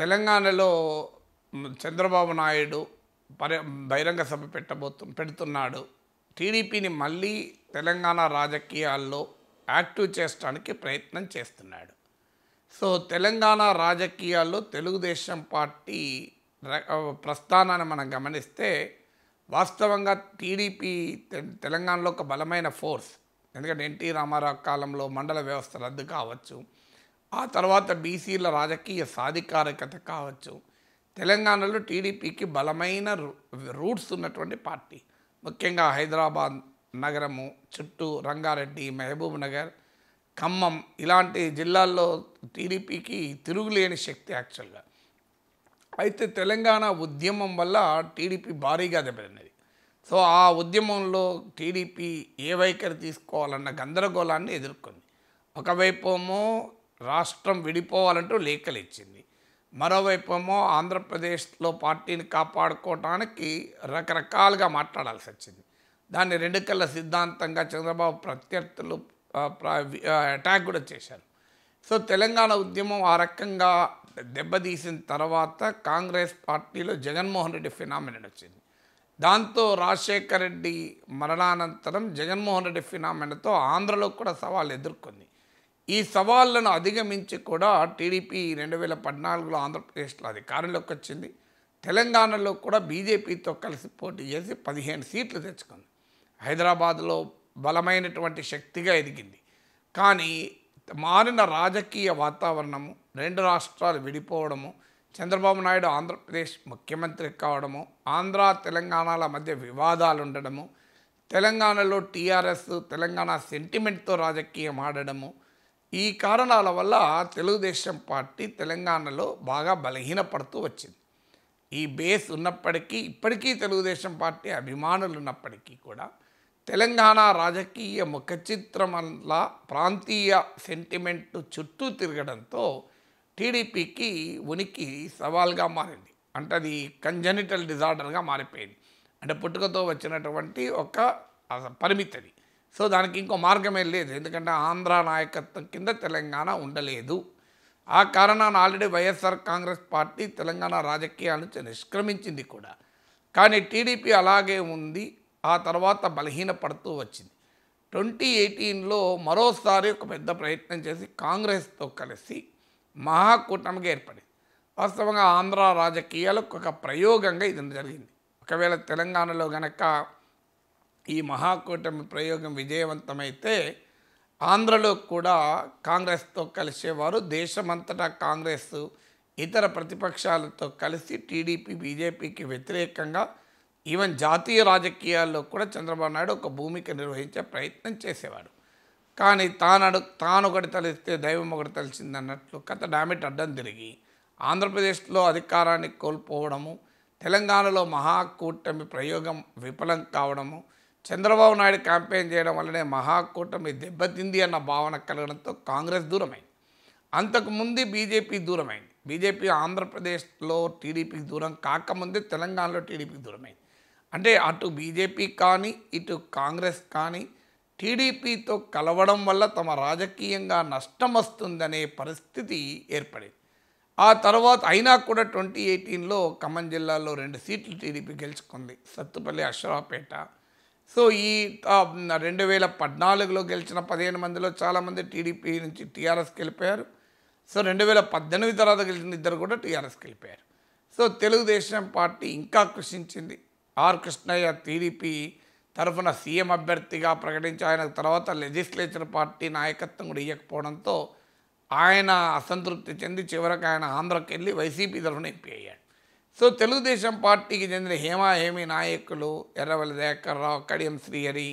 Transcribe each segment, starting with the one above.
తెలంగాణలో చంద్రబాబు నాయుడు పరి బహిరంగ సభ పెట్టబోతు పెడుతున్నాడు టీడీపీని మళ్ళీ తెలంగాణ రాజకీయాల్లో యాక్టివ్ చేసడానికి ప్రయత్నం చేస్తున్నాడు సో తెలంగాణ రాజకీయాల్లో తెలుగుదేశం పార్టీ ప్రస్థానాన్ని మనం గమనిస్తే వాస్తవంగా టీడీపీ తెలంగాణలో ఒక బలమైన ఫోర్స్ ఎందుకంటే ఎన్టీ రామారావు కాలంలో మండల వ్యవస్థ రద్దు కావచ్చు ఆ తర్వాత బీసీల రాజకీయ సాధికారికత కావచ్చు తెలంగాణలో టీడీపీకి బలమైన రూట్స్ ఉన్నటువంటి పార్టీ ముఖ్యంగా హైదరాబాద్ నగరము చుట్టూ రంగారెడ్డి మహబూబ్ నగర్ ఖమ్మం ఇలాంటి జిల్లాల్లో టీడీపీకి తిరుగులేని శక్తి యాక్చువల్గా అయితే తెలంగాణ ఉద్యమం వల్ల టీడీపీ భారీగా దెబ్బతిన్నది సో ఆ ఉద్యమంలో టీడీపీ ఏ వైఖరి తీసుకోవాలన్న గందరగోళాన్ని ఎదుర్కొంది ఒకవైపు ఏమో రాష్ట్రం విడిపోవాలంటూ లేఖలు ఇచ్చింది మరోవైపేమో ఆంధ్రప్రదేశ్లో పార్టీని కాపాడుకోవడానికి రకరకాలుగా మాట్లాడాల్సి వచ్చింది దాన్ని రెండు కళ్ళ సిద్ధాంతంగా చంద్రబాబు ప్రత్యర్థులు అటాక్ కూడా చేశారు సో తెలంగాణ ఉద్యమం ఆ రకంగా దెబ్బతీసిన తర్వాత కాంగ్రెస్ పార్టీలో జగన్మోహన్ రెడ్డి ఫినామినన్ వచ్చింది దాంతో రాజశేఖర రెడ్డి మరణానంతరం జగన్మోహన్ రెడ్డి ఫినామినతో ఆంధ్రలో కూడా సవాల్ ఎదుర్కొంది ఈ సవాళ్లను అధిగమించి కూడా టీడీపీ రెండు వేల పద్నాలుగులో ఆంధ్రప్రదేశ్లో అధికారంలోకి వచ్చింది తెలంగాణలో కూడా బీజేపీతో కలిసి పోటీ చేసి పదిహేను సీట్లు తెచ్చుకుంది హైదరాబాద్లో బలమైనటువంటి శక్తిగా ఎదిగింది కానీ మారిన రాజకీయ వాతావరణము రెండు రాష్ట్రాలు విడిపోవడము చంద్రబాబు నాయుడు ఆంధ్రప్రదేశ్ ముఖ్యమంత్రి కావడము ఆంధ్ర తెలంగాణల మధ్య వివాదాలు ఉండడము తెలంగాణలో టీఆర్ఎస్ తెలంగాణ సెంటిమెంట్తో రాజకీయం ఆడడము ఈ కారణాల వల్ల తెలుగుదేశం పార్టీ తెలంగాణలో బాగా బలహీనపడుతూ వచ్చింది ఈ బేస్ ఉన్నప్పటికీ ఇప్పటికీ తెలుగుదేశం పార్టీ అభిమానులు ఉన్నప్పటికీ కూడా తెలంగాణ రాజకీయ ముఖ ప్రాంతీయ సెంటిమెంట్ చుట్టూ తిరగడంతో టీడీపీకి ఉనికి సవాల్గా మారింది అంటే అది కంజనిటల్ డిజార్డర్గా మారిపోయింది అంటే పుట్టుకతో వచ్చినటువంటి ఒక పరిమితి సో దానికి ఇంకో మార్గమే లేదు ఎందుకంటే ఆంధ్ర నాయకత్వం కింద తెలంగాణ ఉండలేదు ఆ కారణాన already YSR Congress party Telangana రాజకీయాల నుంచి నిష్క్రమించింది కూడా కానీ టీడీపీ అలాగే ఉంది ఆ తర్వాత బలహీనపడుతూ వచ్చింది ట్వంటీ ఎయిటీన్లో మరోసారి ఒక పెద్ద ప్రయత్నం చేసి కాంగ్రెస్తో కలిసి మహాకూటమిగా ఏర్పడింది వాస్తవంగా ఆంధ్ర రాజకీయాలకు ఒక ప్రయోగంగా ఇది జరిగింది ఒకవేళ తెలంగాణలో గనక ఈ మహాకూటమి ప్రయోగం విజయవంతమైతే ఆంధ్రలో కూడా కాంగ్రెస్తో కలిసేవారు దేశమంతటా కాంగ్రెస్ ఇతర ప్రతిపక్షాలతో కలిసి టీడీపీ బీజేపీకి వ్యతిరేకంగా ఈవెన్ జాతీయ రాజకీయాల్లో కూడా చంద్రబాబు నాయుడు ఒక భూమిక నిర్వహించే ప్రయత్నం చేసేవాడు కానీ తాను తాను ఒకటి తలిస్తే దైవం ఒకటి తలిసింది అన్నట్లు కథ డామిట్ అడ్డం తిరిగి ఆంధ్రప్రదేశ్లో అధికారాన్ని కోల్పోవడము తెలంగాణలో మహాకూటమి ప్రయోగం విఫలం కావడము చంద్రబాబు నాయుడు క్యాంపెయిన్ చేయడం వల్లనే మహాకూటమి దెబ్బతింది అన్న భావన కలగడంతో కాంగ్రెస్ దూరమైంది అంతకుముందు బీజేపీ దూరమైంది బీజేపీ ఆంధ్రప్రదేశ్లో టీడీపీకి దూరం కాకముందే తెలంగాణలో టీడీపీకి దూరమైంది అంటే అటు బీజేపీ కానీ ఇటు కాంగ్రెస్ కానీ టీడీపీతో కలవడం వల్ల తమ రాజకీయంగా నష్టం వస్తుందనే పరిస్థితి ఏర్పడింది ఆ తర్వాత అయినా కూడా ట్వంటీ ఎయిటీన్లో ఖమ్మం జిల్లాలో రెండు సీట్లు టీడీపీ గెలుచుకుంది సత్తుపల్లి అశ్వరాపేట సో ఈ రెండు వేల పద్నాలుగులో గెలిచిన పదిహేను మందిలో చాలామంది టీడీపీ నుంచి టీఆర్ఎస్కి వెళ్ళిపోయారు సో రెండు వేల పద్దెనిమిది తర్వాత గెలిచిన ఇద్దరు కూడా టీఆర్ఎస్కి వెళ్ళిపోయారు సో తెలుగుదేశం పార్టీ ఇంకా కృషించింది ఆర్ కృష్ణయ్య టీడీపీ తరఫున సీఎం అభ్యర్థిగా ప్రకటించి ఆయన తర్వాత లెజిస్లేచర్ పార్టీ నాయకత్వం కూడా ఇవ్వకపోవడంతో ఆయన అసంతృప్తి చెంది చివరికి ఆయన ఆంధ్రకి వెళ్ళి వైసీపీ తరఫున ఎంపీ అయ్యాడు సో తెలుగుదేశం పార్టీకి చెందిన హేమా హేమి నాయకులు ఎర్రవల్లి దేకర్రావు కడియం శ్రీహరి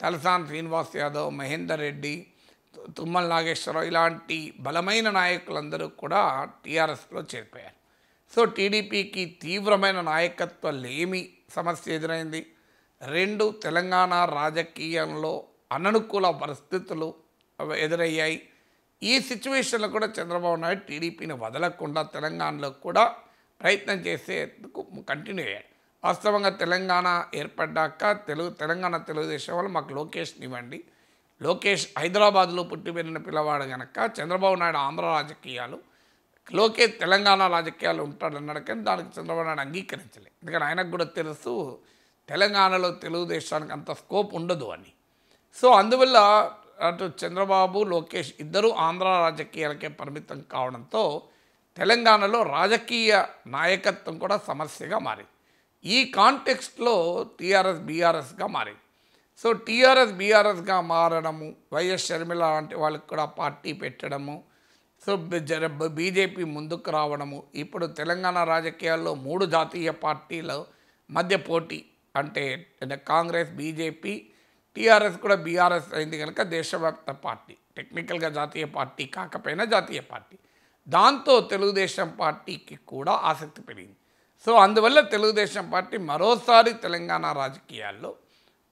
తలసాన్ శ్రీనివాస్ యాదవ్ మహేందర్ రెడ్డి తుమ్మల నాగేశ్వరరావు ఇలాంటి బలమైన నాయకులందరూ కూడా టీఆర్ఎస్లో చేరిపోయారు సో టీడీపీకి తీవ్రమైన నాయకత్వ లేమి సమస్య ఎదురైంది రెండు తెలంగాణ రాజకీయంలో అననుకూల పరిస్థితులు ఎదురయ్యాయి ఈ సిచ్యువేషన్లో కూడా చంద్రబాబు నాయుడు టీడీపీని వదలకుండా తెలంగాణలో కూడా ప్రయత్నం చేసేందుకు కంటిన్యూ అయ్యాడు వాస్తవంగా తెలంగాణ ఏర్పడ్డాక తెలుగు తెలంగాణ తెలుగుదేశం వాళ్ళు మాకు లోకేష్ని ఇవ్వండి లోకేష్ హైదరాబాద్లో పుట్టి పెరిగిన పిల్లవాడు కనుక చంద్రబాబు నాయుడు ఆంధ్ర రాజకీయాలు లోకేష్ తెలంగాణ రాజకీయాలు ఉంటాడు అన్నాడు కానీ దానికి చంద్రబాబు నాయుడు అంగీకరించలేదు ఎందుకంటే ఆయనకు కూడా తెలుసు తెలంగాణలో తెలుగుదేశానికి అంత స్కోప్ ఉండదు అని సో అందువల్ల అటు చంద్రబాబు లోకేష్ ఇద్దరూ ఆంధ్ర రాజకీయాలకే పరిమితం కావడంతో తెలంగాణలో రాజకీయ నాయకత్వం కూడా సమస్యగా మారింది ఈ కాంటెక్స్ట్లో టీఆర్ఎస్ బీఆర్ఎస్గా మారింది సో టీఆర్ఎస్ బీఆర్ఎస్గా మారడము వైఎస్ షర్మిల లాంటి వాళ్ళకి కూడా పార్టీ పెట్టడము సో జర బీజేపీ ముందుకు రావడము ఇప్పుడు తెలంగాణ రాజకీయాల్లో మూడు జాతీయ పార్టీల మధ్య పోటీ అంటే కాంగ్రెస్ బీజేపీ టీఆర్ఎస్ కూడా బీఆర్ఎస్ అయింది కనుక దేశవ్యాప్త పార్టీ టెక్నికల్గా జాతీయ పార్టీ కాకపోయినా జాతీయ పార్టీ దాంతో తెలుగుదేశం పార్టీకి కూడా ఆసక్తి పెరిగింది సో అందువల్ల తెలుగుదేశం పార్టీ మరోసారి తెలంగాణ రాజకీయాల్లో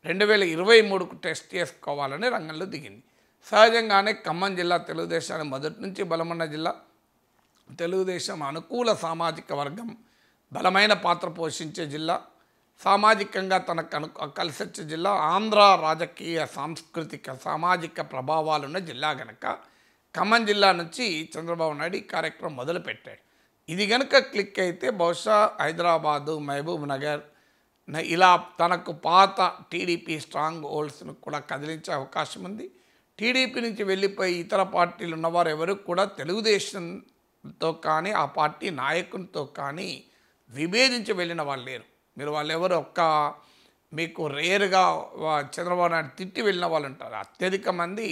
రెండు వేల ఇరవై మూడుకు టెస్ట్ చేసుకోవాలని రంగంలో దిగింది సహజంగానే ఖమ్మం జిల్లా తెలుగుదేశాన్ని మొదటి నుంచి బలమన్న జిల్లా తెలుగుదేశం అనుకూల సామాజిక వర్గం బలమైన పాత్ర పోషించే జిల్లా సామాజికంగా తనకు కను కలిసొచ్చే జిల్లా ఆంధ్ర రాజకీయ సాంస్కృతిక సామాజిక ప్రభావాలున్న జిల్లా గనక ఖమ్మం జిల్లా నుంచి చంద్రబాబు నాయుడు ఈ కార్యక్రమం మొదలుపెట్టాడు ఇది కనుక క్లిక్ అయితే బహుశా హైదరాబాదు మహబూబ్ నగర్ ఇలా తనకు పాత టీడీపీ స్ట్రాంగ్ హోల్డ్స్ను కూడా కదిలించే అవకాశం ఉంది టీడీపీ నుంచి వెళ్ళిపోయి ఇతర పార్టీలు ఉన్నవారు ఎవరు కూడా తెలుగుదేశంతో కానీ ఆ పార్టీ నాయకునితో కానీ విభేదించి వెళ్ళిన వాళ్ళు లేరు మీరు వాళ్ళు ఎవరు ఒక్క మీకు రేరుగా చంద్రబాబు నాయుడు తిట్టి వెళ్ళిన వాళ్ళు ఉంటారు అత్యధిక మంది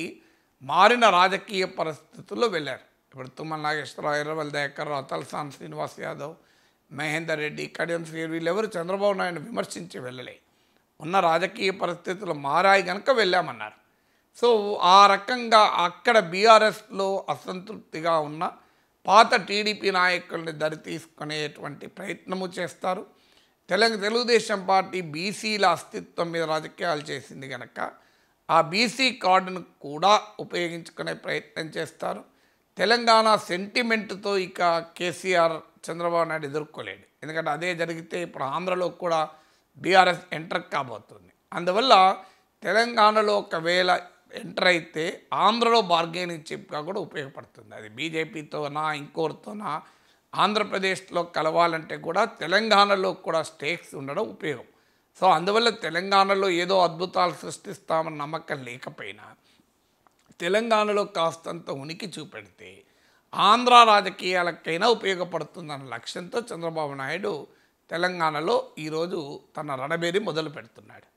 మారిన రాజకీయ పరిస్థితుల్లో వెళ్ళారు ఇప్పుడు తుమ్మల నాగేశ్వరరావు ఎర్రవల్ దయాకర్రావు తలసాని శ్రీనివాస్ యాదవ్ మహేందర్ రెడ్డి కడియం శ్రీ వీళ్ళెవరు చంద్రబాబు నాయుడు విమర్శించి వెళ్ళలే ఉన్న రాజకీయ పరిస్థితులు మారాయి కనుక వెళ్ళామన్నారు సో ఆ రకంగా అక్కడ బీఆర్ఎస్లో అసంతృప్తిగా ఉన్న పాత టీడీపీ నాయకుల్ని దరి తీసుకునేటువంటి ప్రయత్నము చేస్తారు తెలంగాణ తెలుగుదేశం పార్టీ బీసీల అస్తిత్వం మీద రాజకీయాలు చేసింది కనుక ఆ బీసీ కార్డును కూడా ఉపయోగించుకునే ప్రయత్నం చేస్తారు తెలంగాణ సెంటిమెంట్తో ఇక కేసీఆర్ చంద్రబాబు నాయుడు ఎదుర్కోలేడు ఎందుకంటే అదే జరిగితే ఇప్పుడు ఆంధ్రలో కూడా బీఆర్ఎస్ ఎంటర్ కాబోతుంది అందువల్ల తెలంగాణలో ఒకవేళ ఎంటర్ అయితే ఆంధ్రలో బార్గెనింగ్ చెప్గా కూడా ఉపయోగపడుతుంది అది బీజేపీతోనా ఇంకోరితోనా ఆంధ్రప్రదేశ్లో కలవాలంటే కూడా తెలంగాణలో కూడా స్టేక్స్ ఉండడం ఉపయోగం సో అందువల్ల తెలంగాణలో ఏదో అద్భుతాలు సృష్టిస్తామని నమ్మకం లేకపోయినా తెలంగాణలో కాస్తంత ఉనికి చూపెడితే ఆంధ్ర రాజకీయాలకైనా ఉపయోగపడుతుందన్న లక్ష్యంతో చంద్రబాబు నాయుడు తెలంగాణలో ఈరోజు తన రణబేరి మొదలు పెడుతున్నాడు